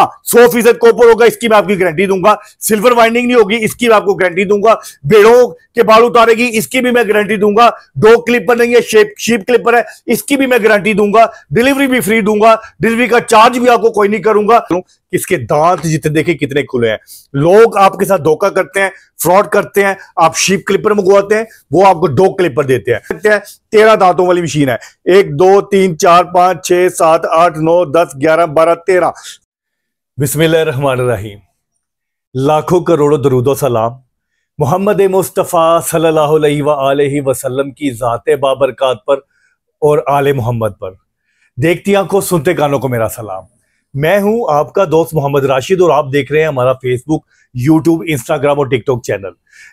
हाँ, सौ फीसद कॉपर होगा इसकी मैं आपकी गारंटी दूंगा सिल्वर वाइंडिंग नहीं होगी इसकी मैं आपको गारंटी दूंगा भेड़ों के बाल उतारेगी इसकी भी मैं गारंटी दूंगा डॉग क्लिपर नहीं है शेप शीप क्लिपर है इसकी भी मैं गारंटी दूंगा डिलीवरी भी फ्री दूंगा डिलीवरी का चार्ज भी आपको कोई नहीं करूंगा इसके दांत जितने देखे कितने खुले हैं लोग आपके साथ धोखा करते हैं फ्रॉड करते हैं आप शीप क्लिपर मंगवाते हैं वो आपको डॉग क्लिपर देते हैं तेरह दांतों वाली मशीन है एक दो तीन चार पांच छह सात आठ नौ दस ग्यारह बारह तेरह बिसमीम लाखों करोड़ों दरुदो सलाम मोहम्मद मुस्तफ़ा सल्लल्लाहु अलैहि वसल्लम की ज़ात बाबरकत पर और आल मोहम्मद पर देखती आंखों सुनते कानों को मेरा सलाम मैं हूं आपका दोस्त मोहम्मद राशिद और आप देख रहे हैं हमारा फेसबुक यूट्यूब इंस्टाग्राम और टिकटॉक चैनल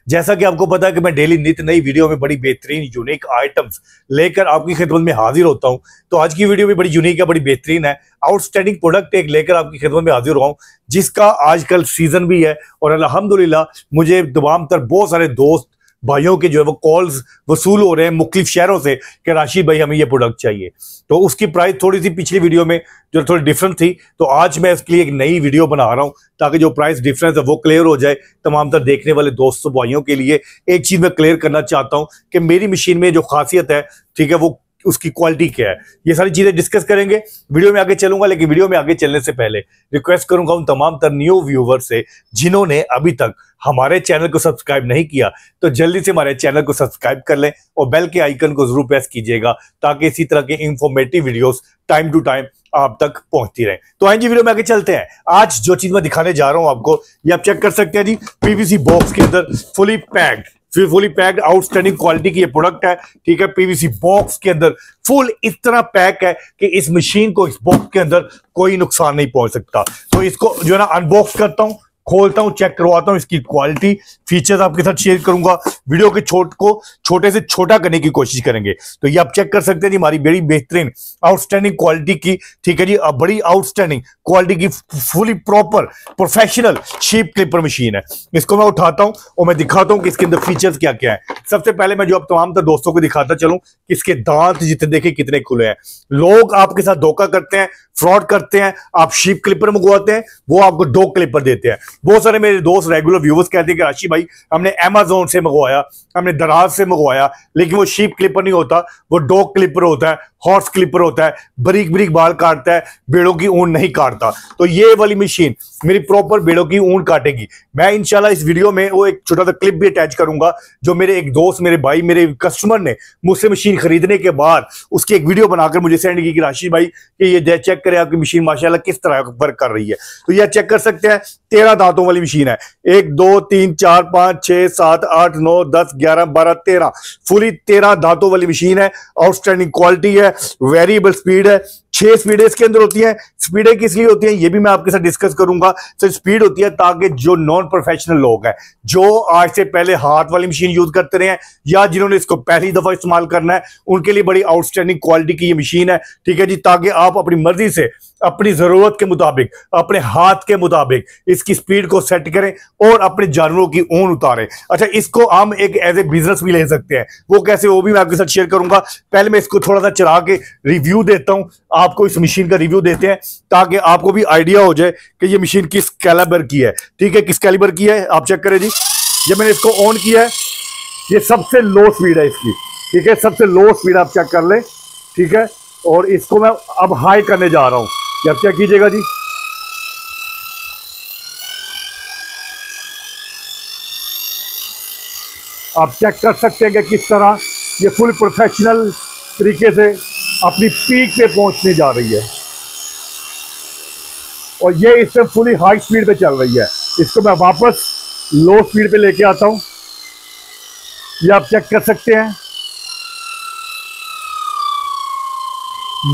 जैसा कि आपको पता है कि मैं डेली नित्य नई वीडियो में बड़ी बेहतरीन यूनिक आइटम्स लेकर आपकी खिदमत में हाजिर होता हूं तो आज की वीडियो भी बड़ी यूनिक है बड़ी बेहतरीन है आउटस्टैंडिंग प्रोडक्ट एक लेकर आपकी खिदमत में हाजिर हुआ हूं जिसका आजकल सीजन भी है और अलहमदुल्ला मुझे तमाम तर बहुत सारे दोस्त भाइयों के जो है वो कॉल्स वसूल हो रहे हैं मुख्तलिफ शहरों से कि राशि भाई हमें ये प्रोडक्ट चाहिए तो उसकी प्राइस थोड़ी सी पिछली वीडियो में जो थोड़ी डिफरेंट थी तो आज मैं इसके लिए एक नई वीडियो बना रहा हूँ ताकि जो प्राइस डिफरेंस है वो क्लियर हो जाए तमाम तर देखने वाले दोस्तों भाइयों के लिए एक चीज़ मैं क्लियर करना चाहता हूँ कि मेरी मशीन में जो खासियत है ठीक है वो उसकी क्वालिटी क्या है ये सारी चीजें डिस्कस करेंगे वीडियो में आगे चलूंगा लेकिन वीडियो में आगे चलने से पहले रिक्वेस्ट करूंगा उन तमाम तर न्यू व्यूवर से जिन्होंने अभी तक हमारे चैनल को सब्सक्राइब नहीं किया तो जल्दी से हमारे चैनल को सब्सक्राइब कर लें और बेल के आइकन को जरूर प्रेस कीजिएगा ताकि इसी तरह के informative videos time to time आप तक पहुंचती रहे तो आइए वीडियो में आगे चलते हैं आज जो चीज मैं दिखाने जा रहा हूं आपको ये आप चेक कर सकते हैं जी पीवीसी बॉक्स के अंदर fully packed fully packed outstanding quality की ये प्रोडक्ट है ठीक है पीवीसी बॉक्स के अंदर फुल इस तरह पैक है कि इस मशीन को इस बॉक्स के अंदर कोई नुकसान नहीं पहुंच सकता तो इसको जो है ना अनबॉक्स करता हूं खोलता हूँ चेक करवाता हूँ इसकी क्वालिटी फीचर्स आपके साथ शेयर करूंगा वीडियो के छोट को छोटे से छोटा करने की कोशिश करेंगे तो ये आप चेक कर सकते हैं जी हमारी बड़ी बेहतरीन आउटस्टैंडिंग क्वालिटी की ठीक है जी अब बड़ी आउटस्टैंडिंग क्वालिटी की fully proper professional sheep clipper machine है इसको मैं उठाता हूँ और मैं दिखाता हूँ कि इसके अंदर फीचर्स क्या क्या है सबसे पहले मैं जो आप तमाम दोस्तों को दिखाता चलूँ इसके दांत जितने देखे कितने खुले हैं लोग आपके साथ धोखा करते हैं फ्रॉड करते हैं आप शीप क्लिपर मंगवाते हैं वो आपको डॉग क्लिपर देते हैं बहुत सारे मेरे दोस्त रेगुलर व्यूवर्स कहते हैं कि राशि भाई हमने अमेजोन से मंगवाया हमने दराज से मंगवाया लेकिन वो शीप क्लिपर नहीं होता वो डॉग क्लिपर होता है हॉर्स क्लिपर होता है बरीक बरीक बाल काटता है बेड़ों की ऊन नहीं काटता तो ये वाली मशीन मेरी प्रॉपर भेड़ों की ऊन काटेगी मैं इनशाला इस वीडियो में वो एक छोटा सा क्लिप भी अटैच करूंगा जो मेरे एक दोस्त मेरे भाई मेरे कस्टमर ने मुझसे मशीन खरीदने के बाद उसकी एक वीडियो बनाकर मुझे सेंड की राशि भाई कि ये चेक करें आपकी मशीन माशा किस तरह वर्क कर रही है तो यह चेक कर सकते हैं तेरह दांतों वाली मशीन है एक दो तीन चार पांच छह सात आठ नौ दस ग्यारह बारह तेरह फुली तेरह दांतों वाली मशीन है आउटस्टैंडिंग क्वालिटी है वेरिएबल स्पीड है छह स्पीडें इसके अंदर होती हैं स्पीडें किस लिए होती हैं ये भी मैं आपके साथ डिस्कस करूंगा सिर्फ स्पीड होती है ताकि जो नॉन प्रोफेशनल लोग हैं जो आज से पहले हाथ वाली मशीन यूज करते रहे हैं या जिन्होंने इसको पहली दफा इस्तेमाल करना है उनके लिए बड़ी आउटस्टैंडिंग क्वालिटी की ये मशीन है ठीक है जी ताकि आप अपनी मर्जी से अपनी ज़रूरत के मुताबिक अपने हाथ के मुताबिक इसकी स्पीड को सेट करें और अपने जानवरों की ऊन उतारें अच्छा इसको हम एक एज ए बिजनेस भी ले सकते हैं वो कैसे वो भी मैं आपके साथ शेयर करूंगा पहले मैं इसको थोड़ा सा चला के रिव्यू देता हूँ आपको इस मशीन का रिव्यू देते हैं ताकि आपको भी आइडिया हो जाए कि ये मशीन किस कैलेबर की है ठीक है किस कैलिबर की है आप चेक करें जी जब मैंने इसको ऑन किया है ये सबसे लो स्पीड है इसकी ठीक है सबसे लो स्पीड आप चेक कर लें ठीक है और इसको मैं अब हाई करने जा रहा हूँ ये आप क्या कीजिएगा जी आप चेक कर सकते हैं कि किस तरह ये फुल प्रोफेशनल तरीके से अपनी पीक पे पहुंचने जा रही है और ये इस टाइम फुली हाई स्पीड पे चल रही है इसको मैं वापस लो स्पीड पे लेके आता हूं ये आप चेक कर सकते हैं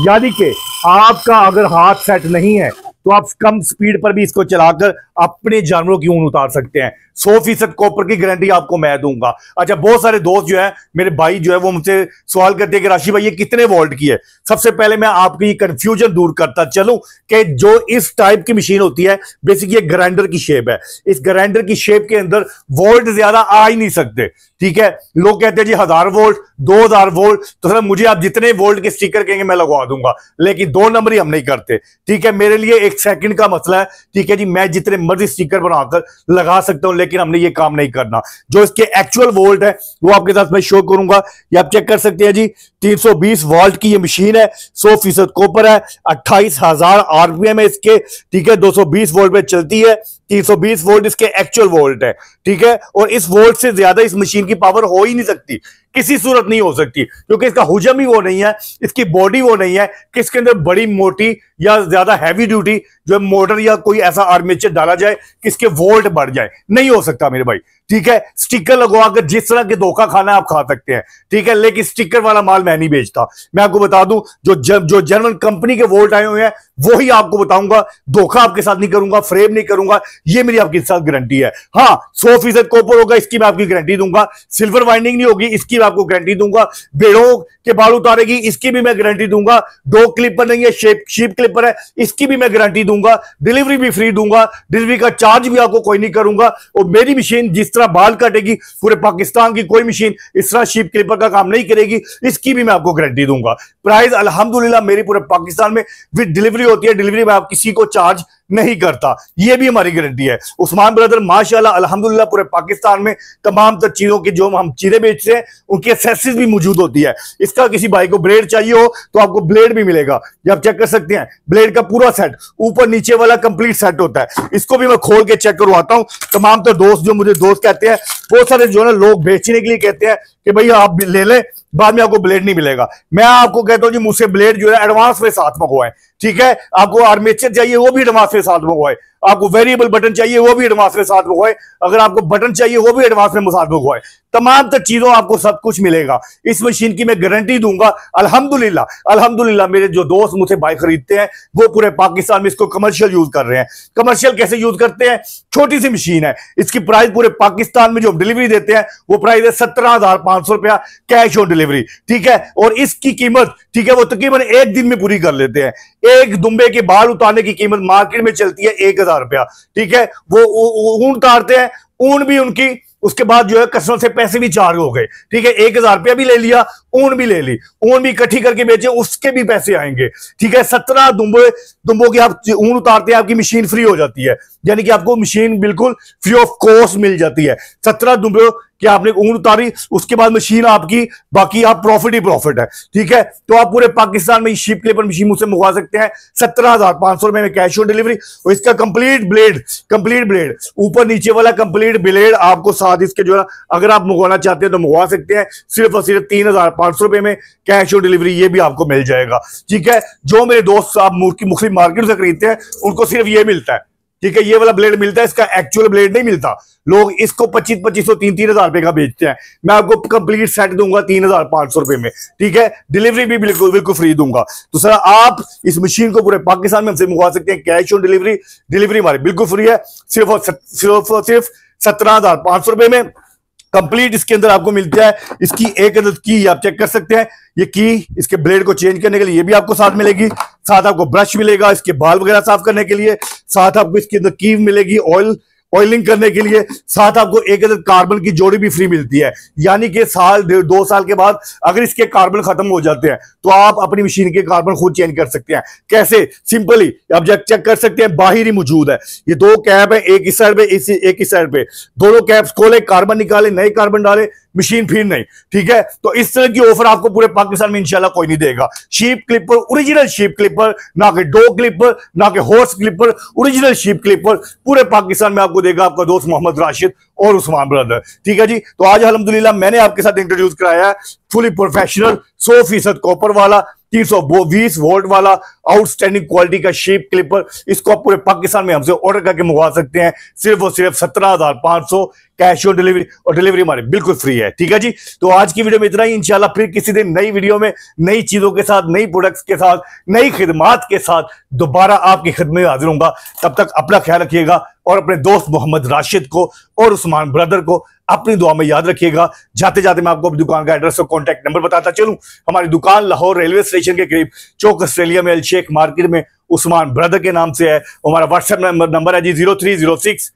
यानी कि आपका अगर हाथ सेट नहीं है तो आप कम स्पीड पर भी इसको चलाकर अपने जानवरों की ऊन उतार सकते हैं सौ फीसद कॉपर की गारंटी आपको मैं दूंगा अच्छा बहुत सारे दोस्त जो है मेरे भाई जो है वो मुझसे सवाल करते हैं कि राशि भाई ये कितने वोल्ट की है सबसे पहले मैं आपकी कंफ्यूजन दूर करता चलू कि जो इस टाइप की मशीन होती है बेसिकली ये ग्राइंडर की शेप है इस ग्राइंडर की शेप के अंदर वोल्ट ज्यादा आ ही नहीं सकते ठीक है लोग कहते हैं जी हजार वोल्ट दो हजार वोल्ट तो सर मुझे आप जितने वोल्ट के स्टीकर कहेंगे मैं लगवा दूंगा लेकिन दो नंबर ही हम नहीं करते ठीक है मेरे लिए एक सेकंड का मसला है ठीक है जी मैं जितने मर्जी स्टिकर बनाकर लगा सकता हूं लेकिन हमने ये काम नहीं करना जो इसके एक्चुअल वोल्ट है वो आपके साथ मैं शो करूंगा ये आप चेक कर सकते हैं जी 320 वोल्ट की ये मशीन है 100 फीसद कोपर है अट्ठाईस हजार आरपीएम है इसके ठीक है 220 वोल्ट पे चलती है 320 वोल्ट इसके एक्चुअल वोल्ट है ठीक है और इस वोल्ट से ज्यादा इस मशीन की पावर हो ही नहीं सकती किसी सूरत नहीं हो सकती क्योंकि इसका हुजम ही वो नहीं है इसकी बॉडी वो नहीं है किसके अंदर बड़ी मोटी या ज्यादा हैवी ड्यूटी जो है मोटर या कोई ऐसा आर्मेचर डाला जाए कि इसके वोल्ट बढ़ जाए नहीं हो सकता मेरे भाई ठीक है स्टिकर लगवा कर जिस तरह के धोखा खाना आप खा सकते हैं ठीक है लेकिन स्टिकर वाला माल मैं नहीं बेचता मैं आपको बता दूं जो जो जर्मन कंपनी के वोल्ट आए हुए हैं वो ही आपको बताऊंगा धोखा आपके साथ नहीं करूंगा फ्रेम नहीं करूंगा ये मेरी आपके साथ गारंटी है हाँ सौ फीसद कॉपर होगा इसकी मैं आपकी गारंटी दूंगा सिल्वर वाइंडिंग नहीं होगी इसकी मैं आपको गारंटी दूंगा बेड़ों के बाल उतारेगी इसकी भी मैं गारंटी दूंगा डो क्लिपर नहीं है शेप शीप क्लिपर है इसकी भी मैं गारंटी दूंगा दूंगा डिलीवरी भी फ्री दूंगा डिलीवरी का चार्ज भी आपको कोई नहीं करूंगा और मेरी मशीन जिस तरह बाल काटेगी पूरे पाकिस्तान की कोई मशीन इस तरह शीप क्लिपर का काम नहीं करेगी इसकी भी मैं आपको गारंटी दूंगा प्राइस अलहमदुल्ला मेरी पूरे पाकिस्तान में विद डिलीवरी होती है डिलीवरी में आप किसी को चार्ज नहीं करता यह भी हमारी गारंटी है उस्मान ब्रदर माशाल्लाह अल्हम्दुलिल्लाह पूरे पाकिस्तान में तमाम तर चीज़ों की जो हम चीज़ें बेचते हैं उनकी एसेसिस भी मौजूद होती है इसका किसी भाई को ब्लेड चाहिए हो तो आपको ब्लेड भी मिलेगा ये आप चेक कर सकते हैं ब्लेड का पूरा सेट ऊपर नीचे वाला कंप्लीट सेट होता है इसको भी मैं खोल के चेक करवाता हूँ तमाम तर दोस्त जो मुझे दोस्त कहते हैं बहुत सारे जो है लोग बेचने के लिए कहते हैं कि भाई आप ले लें बाद में आपको ब्लेड नहीं मिलेगा मैं आपको कहता हूँ जी मुझसे ब्लेड जो है एडवांस में साथ मंगवाए ठीक है आपको आर्मेचर चाहिए वो भी एडवांस में साथ मंगवाए आपको वेरिएबल बटन चाहिए वो भी एडवांस में साथ मंगवाए अगर आपको बटन चाहिए वो भी एडवांस में साथ मंगवाए तमाम तर चीजों आपको सब कुछ मिलेगा इस मशीन की मैं गारंटी दूंगा अल्हम्दुलिल्लाह अल्हम्दुलिल्लाह मेरे जो दोस्त मुझे बाइक खरीदते हैं वो पूरे पाकिस्तान में इसको कमर्शियल यूज कर रहे हैं कमर्शियल कैसे यूज करते हैं छोटी सी मशीन है इसकी प्राइस पूरे पाकिस्तान में जो डिलीवरी देते हैं वो प्राइस है सत्रह हजार पांच सौ रुपया कैश ऑन डिलीवरी ठीक है और इसकी कीमत ठीक है वो तकरीबन एक दिन में पूरी कर लेते हैं एक दुम्बे के बाल उतारने की कीमत मार्केट में चलती है एक हजार रुपया ठीक है वो ऊन उतारते हैं ऊन भी उनकी उसके बाद जो है कस्टमर से पैसे भी चार्ज हो गए ठीक है एक हजार रुपया भी ले लिया ऊन भी ले ली ऊन भी इकट्ठी करके बेचे उसके भी पैसे आएंगे ठीक है सत्रह दुम्बे दुम्बो की आप ऊन उतारते हैं आपकी मशीन फ्री हो जाती है यानी कि आपको मशीन बिल्कुल फ्री ऑफ कॉस्ट मिल जाती है सत्रह दुम्बे कि आपने उंगल उतारी उसके बाद मशीन आपकी बाकी आप प्रॉफिट ही प्रॉफिट है ठीक है तो आप पूरे पाकिस्तान में शिप क्लेपर मशीन मुझसे मंगवा सकते हैं सत्रह हजार पांच सौ रुपए में कैश ऑन डिलीवरी और इसका कंप्लीट ब्लेड कंप्लीट ब्लेड ऊपर नीचे वाला कंप्लीट ब्लेड आपको साथ इसके जो है अगर आप मंगवाना चाहते हैं तो मंगवा सकते हैं सिर्फ और सिर्फ तीन हजार पांच सौ रुपए में कैश ऑन डिलीवरी ये भी आपको मिल जाएगा ठीक है जो मेरे दोस्त आप मुख्य मार्केट से खरीदते हैं उनको सिर्फ ये मिलता है ठीक है ये वाला ब्लेड मिलता है इसका एक्चुअल ब्लेड नहीं मिलता लोग इसको पच्चीस पच्चीस सौ तीन तीन हजार रुपए का बेचते हैं मैं आपको कंप्लीट सेट दूंगा तीन हजार पांच सौ रुपए में ठीक है डिलीवरी भी बिल्कुल बिल्कुल फ्री दूंगा तो सर आप इस मशीन को पूरे पाकिस्तान में हमसे मंगवा सकते हैं कैश ऑन डिलीवरी डिलीवरी हमारी बिल्कुल फ्री है सिर्फ और सिर्फ और सिर्फ सत्रह हजार पांच सौ रुपए में कंप्लीट इसके अंदर आपको मिलता है इसकी एक की आप चेक कर सकते हैं ये की इसके ब्लेड को चेंज करने के लिए ये भी आपको साथ मिलेगी साथ आपको ब्रश मिलेगा इसके बाल वगैरह साफ करने के लिए साथ आपको इसके अंदर कीव मिलेगी ऑयल ऑयलिंग करने के लिए साथ आपको एक अदर कार्बन की जोड़ी भी फ्री मिलती है यानी कि साल दो साल के बाद अगर इसके कार्बन खत्म हो जाते हैं तो आप अपनी मशीन के कार्बन खुद चेंज कर सकते हैं कैसे सिंपली आप जब चेक कर सकते हैं बाहर ही मौजूद है ये दो कैप है एक इस साइड पे एक इस साइड पे दोनों कैप्स खोले कार्बन निकाले नए कार्बन डाले मशीन फिर नहीं ठीक है तो इस तरह की ऑफर आपको पूरे पाकिस्तान में इंशाल्लाह कोई नहीं देगा sheep clipper original sheep clipper ना कि डो क्लिपर ना कि horse clipper original sheep clipper पूरे पाकिस्तान में आपको देगा आपका दोस्त मोहम्मद राशिद और उस्मान ब्रदर ठीक है जी तो आज अलहमदुल्ला मैंने आपके साथ इंट्रोड्यूस कराया फुली प्रोफेशनल सौ फीसद कॉपर वाला तीन सौ बीस वोल्ट वाला आउटस्टैंडिंग क्वालिटी का शेप क्लिपर इसको आप पूरे पाकिस्तान में हमसे ऑर्डर करके मंगवा सकते हैं सिर्फ और सिर्फ सत्रह हजार पांच सौ कैश ऑन डिलीवरी और डिलीवरी हमारी बिल्कुल फ्री है ठीक है जी तो आज की वीडियो में इतना ही इंशाल्लाह फिर किसी दिन नई वीडियो में नई चीजों के साथ नई प्रोडक्ट्स के साथ नई खिदमात के साथ दोबारा आपकी खिदमत हाजिर होगा तब तक अपना ख्याल रखिएगा और अपने दोस्त मोहम्मद राशिद को और उस्मान ब्रदर को अपनी दुआ में याद रखिएगा जाते जाते मैं आपको अपनी दुकान का एड्रेस और कॉन्टैक्ट नंबर बताता चलूँ हमारी दुकान लाहौर रेलवे स्टेशन के करीब चौक ऑस्ट्रेलिया में अलशेख मार्केट में उस्मान ब्रदर के नाम से है हमारा व्हाट्सएप नंबर है जी zero three zero six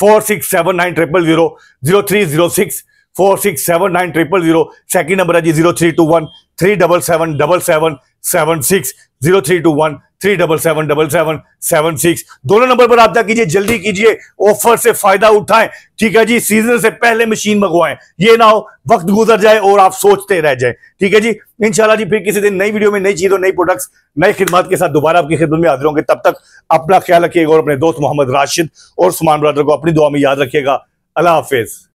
four six seven nine triple zero zero three zero six four six seven nine triple zero second number है जी zero three two one three double seven double seven seven six zero three two one three double seven double seven seven six दोनों number पर रब्ता कीजिए जल्दी कीजिए offer से फायदा उठाएं ठीक है जी सीजन से पहले मशीन मंगवाएं ये ना हो वक्त गुजर जाए और आप सोचते रह जाए ठीक है जी इनशाला जी फिर किसी दिन नई वीडियो में नई चीजों नई प्रोडक्ट्स नई खिदमत के साथ दोबारा आपकी खिदमत में हाजिर होंगे तब तक अपना ख्याल रखिएगा और अपने दोस्त मोहम्मद राशिद और सुमान ब्रदर को अपनी दुआ में याद रखिएगा अल्लाह हाफिज